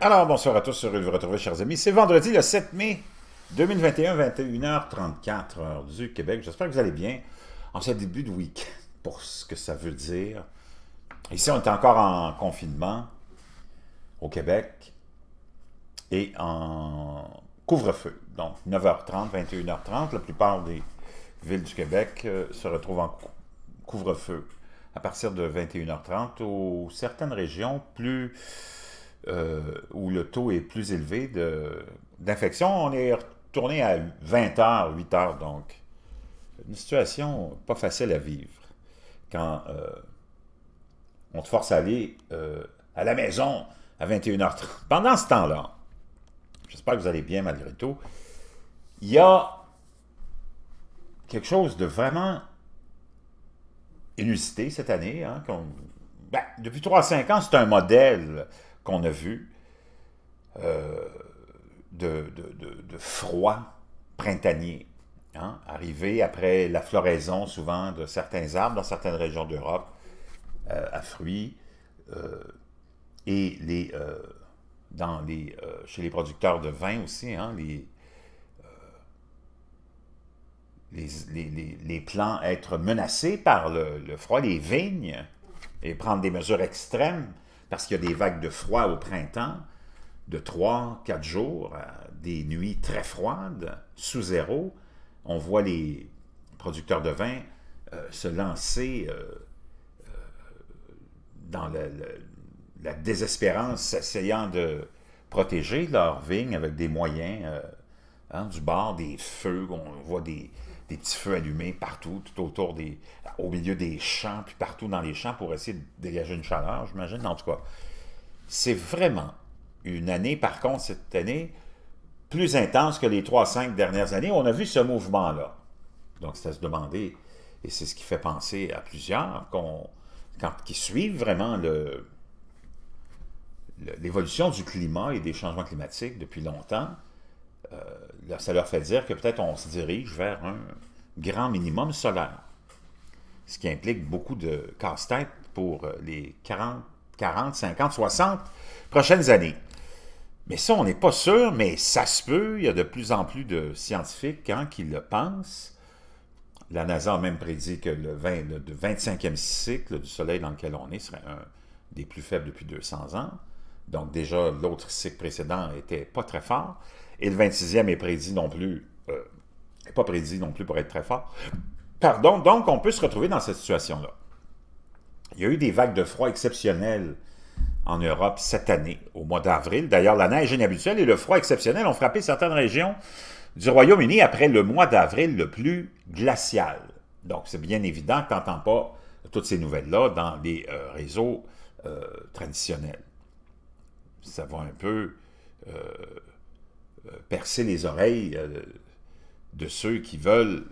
Alors, bonsoir à tous, heureux de vous retrouver, chers amis. C'est vendredi le 7 mai 2021, 21h34 du Québec. J'espère que vous allez bien en ce début de week end pour ce que ça veut dire. Ici, on est encore en confinement au Québec et en couvre-feu. Donc, 9h30, 21h30, la plupart des villes du Québec euh, se retrouvent en couvre-feu à partir de 21h30. Ou certaines régions plus euh, où le taux est plus élevé d'infection. On est retourné à 20 heures, 8 heures, donc. Une situation pas facile à vivre quand euh, on te force à aller euh, à la maison à 21h30. Pendant ce temps-là, j'espère que vous allez bien malgré tout, il y a quelque chose de vraiment inusité cette année. Hein, ben, depuis 3-5 ans, c'est un modèle qu'on a vu, euh, de, de, de, froid printanier, arriver hein, arrivé après la floraison souvent de certains arbres dans certaines régions d'Europe euh, à fruits, euh, et les, dans les, chez les producteurs de vin aussi, hein, les, les, les, les, plants être menacés par le, le froid, les vignes, et prendre des mesures extrêmes parce qu'il y a des vagues de froid au printemps de 3 quatre jours, euh, des nuits très froides, sous zéro. On voit les producteurs de vin euh, se lancer euh, dans la, désespérance, essayant de protéger leurs vignes avec des moyens, hein, du bord, des feux, on voit des, des petits feux allumés partout, tout autour des. au milieu des champs, puis partout dans les champs pour essayer de dégager une chaleur, j'imagine. En tout cas, c'est vraiment une année, par contre, cette année, plus intense que les 3 cinq dernières années. On a vu ce mouvement-là. Donc, c'est à se demander, et c'est ce qui fait penser à plusieurs qu'on, qui suivent vraiment le, l'évolution du climat et des changements climatiques depuis longtemps, ça leur fait dire que peut-être on se dirige vers un grand minimum solaire, ce qui implique beaucoup de casse-tête pour euh, les 40, 40, 50, 60 prochaines années. Mais ça, on n'est pas sûr, mais ça se peut. Il y a de plus en plus de scientifiques hein, qui le pensent. La NASA a même prédit que le, le 25e cycle du Soleil dans lequel on est serait un des plus faibles depuis 200 ans. Donc déjà, l'autre cycle précédent n'était pas très fort. Et le 26e est prédit non plus, euh, pas prédit non plus pour être très fort. Pardon, donc on peut se retrouver dans cette situation-là. Il y a eu des vagues de froid exceptionnelles en Europe cette année, au mois d'avril. D'ailleurs, la neige inhabituelle et le froid exceptionnel ont frappé certaines régions du Royaume-Uni après le mois d'avril le plus glacial. Donc, c'est bien évident que tu n'entends pas toutes ces nouvelles-là dans les euh, réseaux euh, traditionnels. Ça va un peu euh, euh, percer les oreilles euh, de ceux qui veulent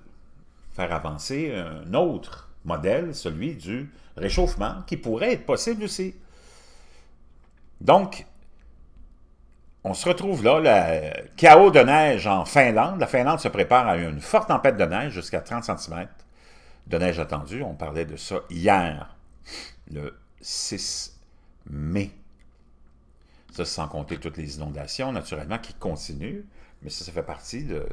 faire avancer un autre modèle, celui du réchauffement, qui pourrait être possible aussi. Donc, on se retrouve là, le euh, chaos de neige en Finlande. La Finlande se prépare à une forte tempête de neige jusqu'à 30 cm de neige attendue. On parlait de ça hier, le 6 mai sans compter toutes les inondations, naturellement, qui continuent. Mais ça, ça fait partie de,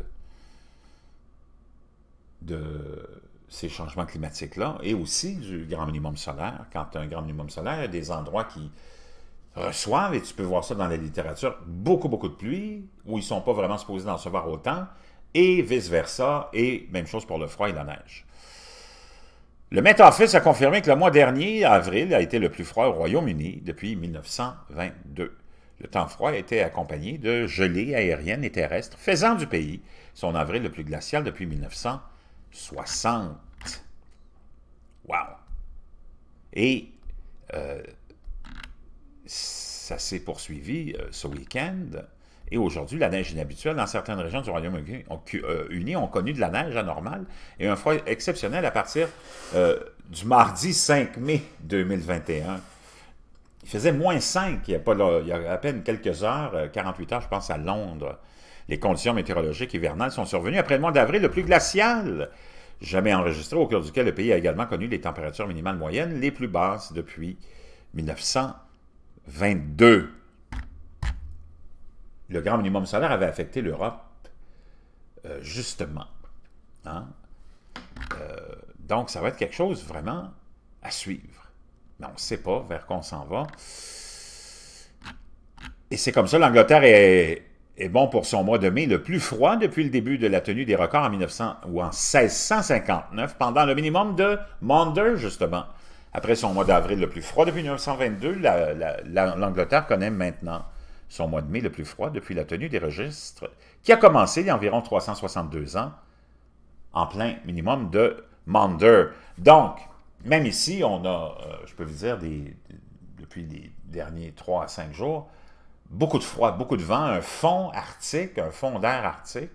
de ces changements climatiques-là et aussi du grand minimum solaire. Quand tu as un grand minimum solaire, il y a des endroits qui reçoivent, et tu peux voir ça dans la littérature, beaucoup, beaucoup de pluie, où ils ne sont pas vraiment supposés d'en recevoir autant, et vice-versa, et même chose pour le froid et la neige. Le Met Office a confirmé que le mois dernier, avril, a été le plus froid au Royaume-Uni depuis 1922. Le temps froid était accompagné de gelées aériennes et terrestres, faisant du pays son avril le plus glacial depuis 1960. Wow! Et euh, ça s'est poursuivi euh, ce week-end. Et aujourd'hui, la neige inhabituelle dans certaines régions du Royaume-Uni ont, euh, connu de la neige anormale et un froid exceptionnel à partir du mardi 5 mai 2021. Il faisait moins 5 il y, a à peine quelques heures, 48 euh, heures, je pense, à Londres. Les conditions météorologiques hivernales sont survenues après le mois d'avril le plus glacial jamais enregistré, au cours duquel le pays a également connu les températures minimales moyennes les plus basses depuis 1922. Le grand minimum solaire avait affecté l'Europe, euh, justement. Hein. Euh, donc, ça va être quelque chose vraiment à suivre. Ben, on ne sait pas vers quoi on s'en va. Et c'est comme ça, l'Angleterre est, bon pour son mois de mai le plus froid depuis le début de la tenue des records en 1900 ou en 1659, pendant le minimum de Maunder, justement. Après son mois d'avril le plus froid depuis 1922, l'Angleterre connaît maintenant son mois de mai le plus froid depuis la tenue des registres, qui a commencé il y a environ 362 ans, en plein minimum de Maunder. Donc, même ici, on a, euh, je peux vous dire, depuis les derniers 3 à 5 jours, beaucoup de froid, beaucoup de vent, un fond arctique, un fond d'air arctique.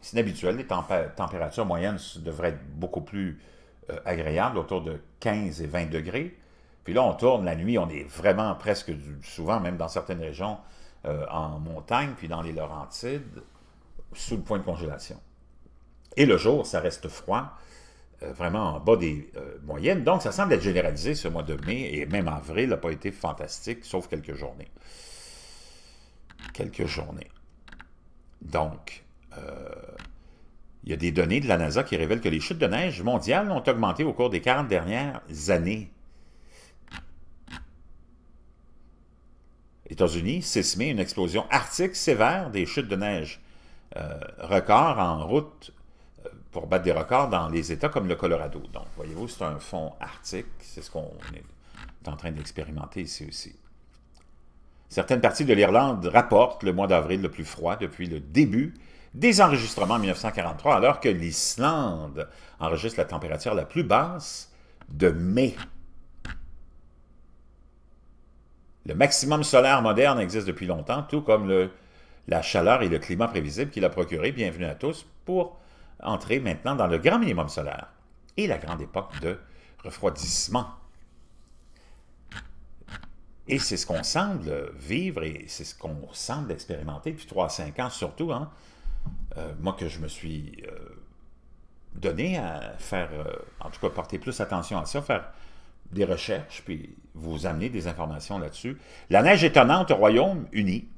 C'est inhabituel, les températures moyennes devraient être beaucoup plus euh, agréables, autour de 15 et 20 degrés. Puis là, on tourne la nuit, on est vraiment presque, souvent même dans certaines régions, euh, en montagne, puis dans les Laurentides, sous le point de congélation. Et le jour, ça reste froid, euh, vraiment en bas des euh, moyennes. Donc, ça semble être généralisé ce mois de mai, et même avril n'a pas été fantastique, sauf quelques journées. Quelques journées. Donc, euh, il y a des données de la NASA qui révèlent que les chutes de neige mondiales ont augmenté au cours des 40 dernières années. États-Unis, 6 mai, une explosion arctique sévère des chutes de neige. Records record en route pour battre des records dans les États comme le Colorado. Donc, voyez-vous, c'est un fond arctique. C'est ce qu'on est en train d'expérimenter ici aussi. Certaines parties de l'Irlande rapportent le mois d'avril le plus froid depuis le début des enregistrements en 1943, alors que l'Islande enregistre la température la plus basse de mai. Le maximum solaire moderne existe depuis longtemps, tout comme la chaleur et le climat prévisible qu'il a procuré. Bienvenue à tous pour entrer maintenant dans le grand minimum solaire et la grande époque de refroidissement. Et c'est ce qu'on semble vivre et c'est ce qu'on semble expérimenter depuis 3 cinq 5 ans surtout. Hein. Euh, moi que je me suis euh, donné à faire, euh, en tout cas porter plus attention à ça, faire des recherches, puis vous amener des informations là-dessus. La neige étonnante au Royaume-Uni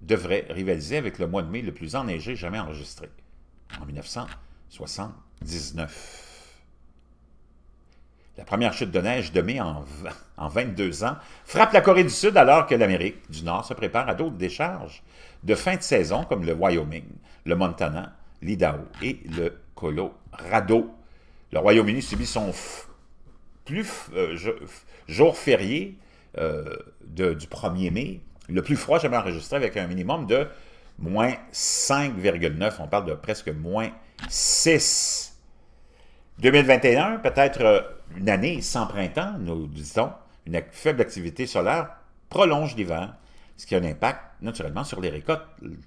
devrait rivaliser avec le mois de mai le plus enneigé jamais enregistré en 1979. La première chute de neige de mai en, en 22 ans frappe la Corée du Sud alors que l'Amérique du Nord se prépare à d'autres décharges de fin de saison comme le Wyoming, le Montana, l'Idaho et le Colorado. Le Royaume-Uni subit son plus euh, jour férié euh, du 1er mai, le plus froid jamais enregistré avec un minimum de moins 5,9. On parle de presque moins 6. 2021, peut-être euh, une année sans printemps, nous disons, une faible activité solaire prolonge l'hiver, ce qui a un impact naturellement sur les récoltes,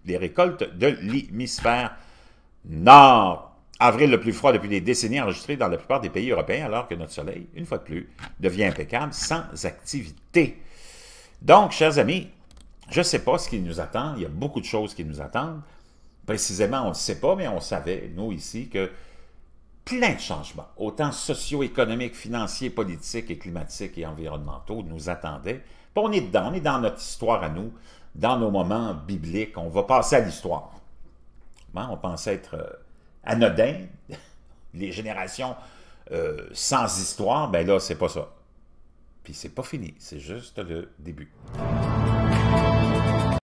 les récoltes de l'hémisphère nord. Avril le plus froid depuis des décennies enregistré dans la plupart des pays européens, alors que notre soleil, une fois de plus, devient impeccable sans activité. Donc, chers amis, je ne sais pas ce qui nous attend. Il y a beaucoup de choses qui nous attendent. Précisément, on ne sait pas, mais on savait, nous ici, que plein de changements, autant socio-économiques, financiers, politiques et climatiques et environnementaux, nous attendaient. Puis on est dedans, on est dans notre histoire à nous, dans nos moments bibliques. On va passer à l'histoire. Hein, on pensait être euh, anodin, les générations euh, sans histoire, ben là, c'est pas ça. Puis c'est pas fini, c'est juste le début.